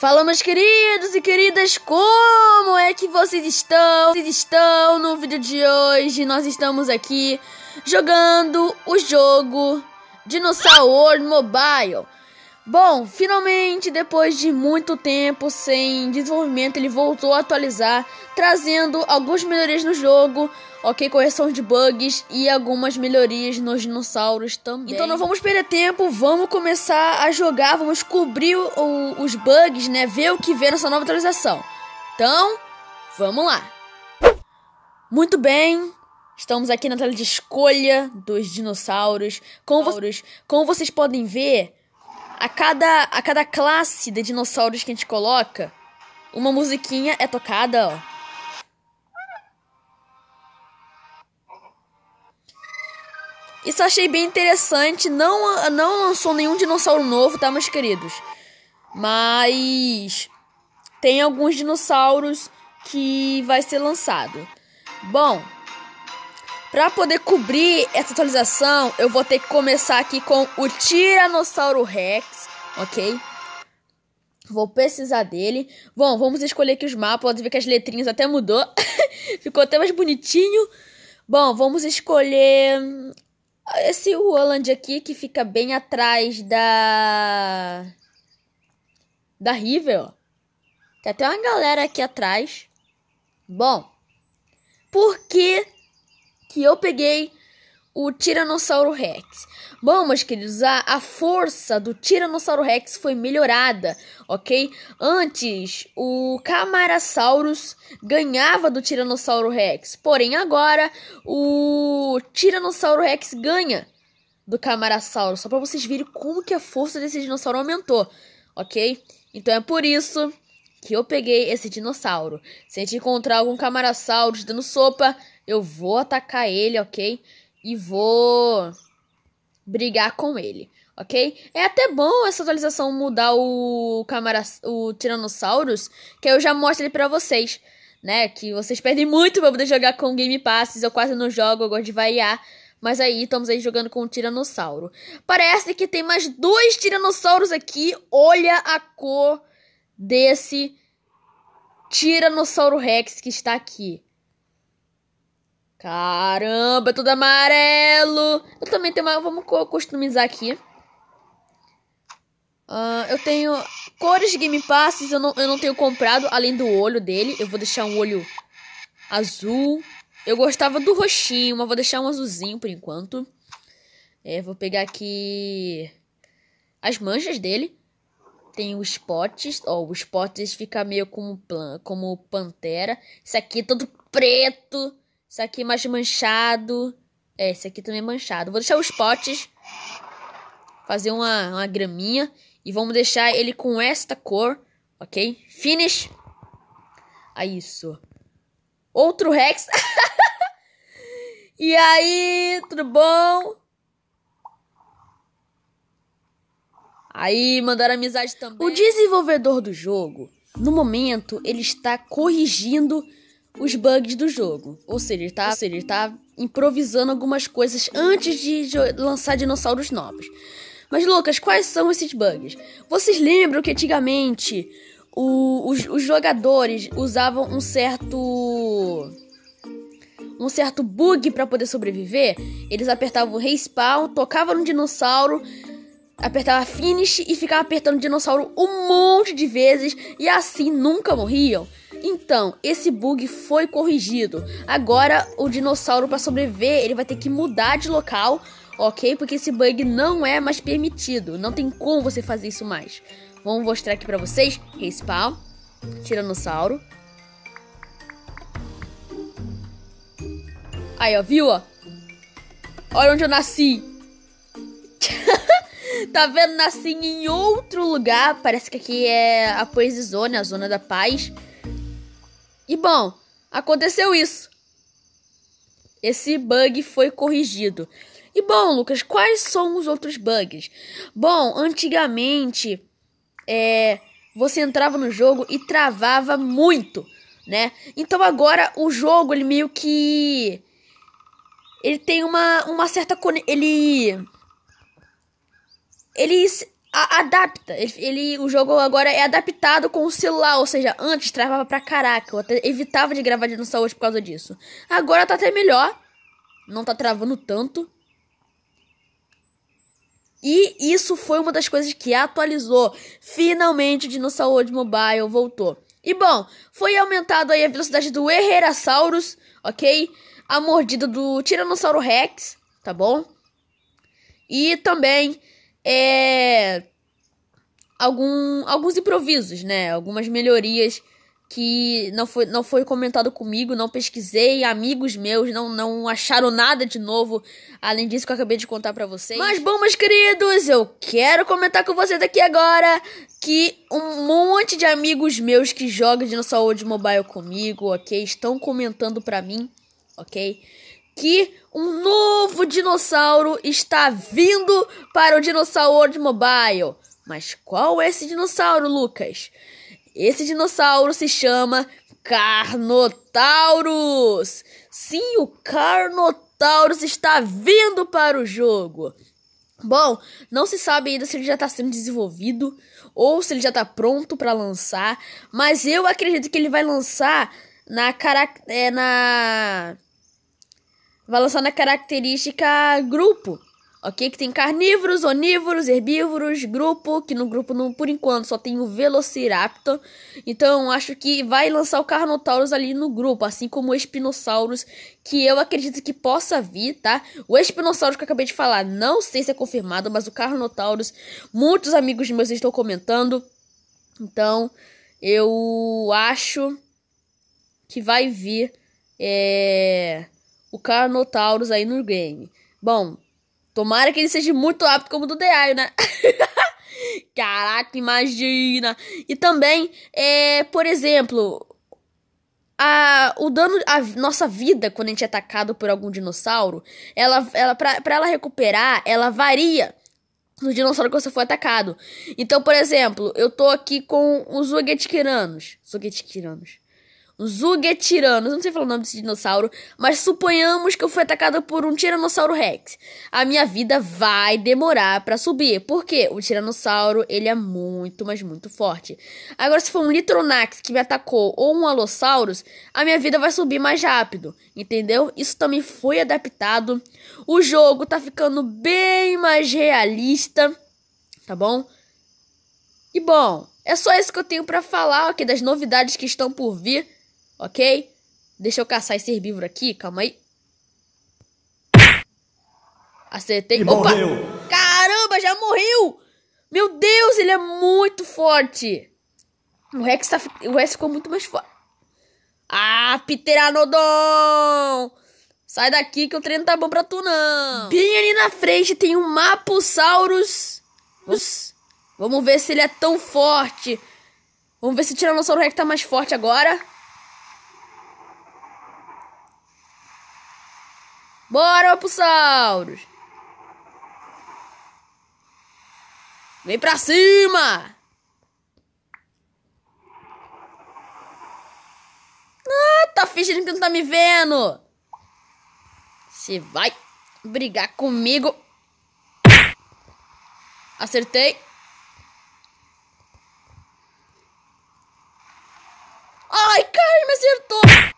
Fala, meus queridos e queridas, como é que vocês estão? Vocês estão no vídeo de hoje? Nós estamos aqui jogando o jogo Dinossauro Mobile. Bom, finalmente, depois de muito tempo sem desenvolvimento, ele voltou a atualizar, trazendo algumas melhorias no jogo, ok? Correção de bugs e algumas melhorias nos dinossauros também. Então não vamos perder tempo, vamos começar a jogar, vamos cobrir o, os bugs, né? Ver o que vê nessa nova atualização. Então, vamos lá! Muito bem, estamos aqui na tela de escolha dos dinossauros. Como, então- vo como vocês podem ver a cada, a cada classe de dinossauros que a gente coloca, uma musiquinha é tocada, ó. Isso achei bem interessante. Não, não lançou nenhum dinossauro novo, tá, meus queridos? Mas tem alguns dinossauros que vai ser lançado. Bom, para poder cobrir essa atualização, eu vou ter que começar aqui com o Tiranossauro Rex, ok? Vou precisar dele. Bom, vamos escolher aqui os mapas. Pode ver que as letrinhas até mudou. Ficou até mais bonitinho. Bom, vamos escolher hum, esse Roland aqui que fica bem atrás da da River, ó. Tem até uma galera aqui atrás. Bom, por que que eu peguei o Tiranossauro Rex. Bom, meus queridos, a, a força do Tiranossauro Rex foi melhorada, ok? Antes, o Camarasaurus ganhava do Tiranossauro Rex, porém agora o Tiranossauro Rex ganha do Camarasaurus. Só para vocês verem como que a força desse dinossauro aumentou, ok? Então é por isso que eu peguei esse dinossauro. Se a gente encontrar algum Camarasaurus dando sopa, eu vou atacar ele, ok? E vou brigar com ele, ok? É até bom essa atualização mudar o, camara, o Tiranossauros, que eu já mostro ele pra vocês, né? Que vocês perdem muito pra poder jogar com Game Passes, eu quase não jogo, eu gosto de vaiar, Mas aí, estamos aí jogando com o Tiranossauro. Parece que tem mais dois Tiranossauros aqui. Olha a cor desse Tiranossauro Rex que está aqui. Caramba, é todo amarelo. Eu também tenho uma... Vamos customizar aqui. Uh, eu tenho cores de Game Passes. Eu não, eu não tenho comprado, além do olho dele. Eu vou deixar um olho azul. Eu gostava do roxinho, mas vou deixar um azulzinho por enquanto. É, vou pegar aqui as manchas dele. Tem os potes. Ó, oh, os potes fica meio como, plan como pantera. Isso aqui é todo preto. Isso aqui é mais manchado. É, esse aqui também é manchado. Vou deixar os potes. Fazer uma, uma graminha. E vamos deixar ele com esta cor. Ok? Finish. Aí, ah, isso. Outro Rex. e aí, tudo bom? Aí, mandaram amizade também. O desenvolvedor do jogo, no momento, ele está corrigindo os bugs do jogo. Ou seja, ele tá, seja, ele tá improvisando algumas coisas antes de lançar dinossauros novos. Mas, Lucas, quais são esses bugs? Vocês lembram que antigamente o, os, os jogadores usavam um certo um certo bug para poder sobreviver, eles apertavam o respawn, tocavam no dinossauro, apertava finish e ficava apertando o dinossauro um monte de vezes e assim nunca morriam. Então, esse bug foi corrigido. Agora, o dinossauro, para sobreviver, ele vai ter que mudar de local, ok? Porque esse bug não é mais permitido. Não tem como você fazer isso mais. Vamos mostrar aqui para vocês. Respawn. Tiranossauro. Aí, ó, viu, ó? Olha onde eu nasci. tá vendo? Nasci em outro lugar. Parece que aqui é a Poesia Zone, a Zona da Paz. E bom, aconteceu isso. Esse bug foi corrigido. E bom, Lucas, quais são os outros bugs? Bom, antigamente é, você entrava no jogo e travava muito, né? Então agora o jogo ele meio que ele tem uma uma certa ele ele a, adapta. Ele, ele, o jogo agora é adaptado com o celular, ou seja, antes travava pra caraca. Eu até evitava de gravar de saúde por causa disso. Agora tá até melhor. Não tá travando tanto. E isso foi uma das coisas que atualizou. Finalmente o Dinossauro Mobile voltou. E bom, foi aumentado aí a velocidade do Herrerasaurus, ok? A mordida do Tiranossauro Rex, tá bom? E também é, algum, alguns improvisos, né? Algumas melhorias que não foi, não foi comentado comigo, não pesquisei, amigos meus não, não acharam nada de novo, além disso que eu acabei de contar para vocês. Mas bom, meus queridos, eu quero comentar com vocês aqui agora que um monte de amigos meus que jogam Dinossauro de Mobile comigo, ok? Estão comentando pra mim, ok? que um novo dinossauro está vindo para o Dinossauro de Mobile. Mas qual é esse dinossauro, Lucas? Esse dinossauro se chama Carnotaurus. Sim, o Carnotaurus está vindo para o jogo. Bom, não se sabe ainda se ele já está sendo desenvolvido ou se ele já está pronto para lançar, mas eu acredito que ele vai lançar na, cara, é, na vai lançar na característica grupo, ok? Que tem carnívoros, onívoros, herbívoros, grupo, que no grupo, não, por enquanto, só tem o Velociraptor. Então, acho que vai lançar o Carnotaurus ali no grupo, assim como o Espinossauros, que eu acredito que possa vir, tá? O Espinossauros que eu acabei de falar, não sei se é confirmado, mas o Carnotaurus, muitos amigos meus estão comentando. Então, eu acho que vai vir. É o Carnotaurus aí no game. Bom, tomara que ele seja muito rápido como o do Deaio, né? Caraca, imagina! E também, é, por exemplo, a, o dano, a nossa vida quando a gente é atacado por algum dinossauro, ela, ela para ela recuperar, ela varia no dinossauro que você foi atacado. Então, por exemplo, eu tô aqui com os Zogetikiranos. Zogetikiranos. Zugetiranos, não sei falar o nome desse dinossauro, mas suponhamos que eu fui atacada por um Tiranossauro Rex. A minha vida vai demorar para subir, porque o Tiranossauro, ele é muito, mas muito forte. Agora, se for um Litronax que me atacou ou um Alossauros, a minha vida vai subir mais rápido, entendeu? Isso também foi adaptado. O jogo tá ficando bem mais realista, tá bom? E bom, é só isso que eu tenho para falar aqui das novidades que estão por vir ok? Deixa eu caçar esse herbívoro aqui, calma aí. Acertei. E Opa! Morreu. Caramba, já morreu! Meu Deus, ele é muito forte! O Rex, tá, o Rex ficou muito mais forte. Ah, Pteranodon! Sai daqui que o treino tá bom pra tu, não! Bem ali na frente tem um Maposaurus. Vamos, vamos ver se ele é tão forte. Vamos ver se o Tiranossauro Rex tá mais forte agora. Bora, Opusauros! Vem pra cima! Ah, tá fingindo que não tá me vendo! Você vai brigar comigo! Acertei! Ai, cara, me acertou!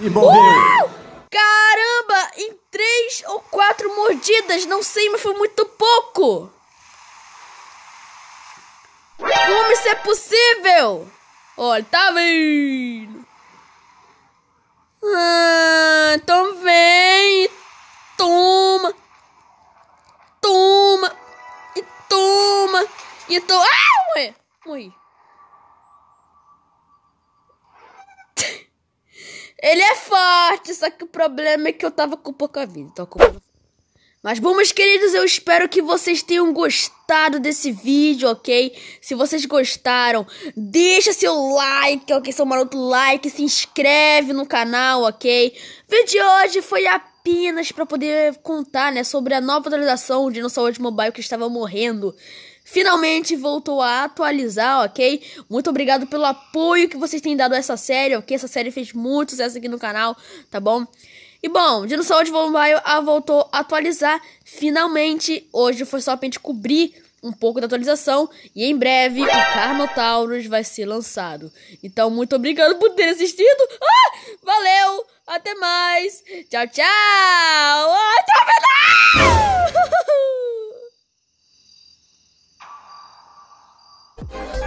E morreu! Uh! Caramba, em três ou quatro mordidas, não sei, mas foi muito pouco. Como isso é possível? Olha, tá vendo? Ah, então vem, toma, toma, e toma, e toma. Ah, morri. Ele é forte, só que o problema é que eu tava com pouca vida. Então com... É Mas bom, meus queridos, eu espero que vocês tenham gostado desse vídeo, ok? Se vocês gostaram, deixa seu like, ok? Seu maroto like, se inscreve no canal, ok? O vídeo de hoje foi apenas para poder contar, né, sobre a nova atualização de Dinossauro World Mobile que estava morrendo finalmente voltou a atualizar, ok? Muito obrigado pelo apoio que vocês têm dado a essa série, ok? Essa série fez muito sucesso aqui no canal, tá bom? E bom, Dinossauro de Volumbaio a ah, voltou a atualizar finalmente. Hoje foi só pra gente cobrir um pouco da atualização e em breve o Carnotaurus vai ser lançado. Então, muito obrigado por ter assistido. Ah, valeu, até mais. Tchau, tchau. Ah, tchau, Show.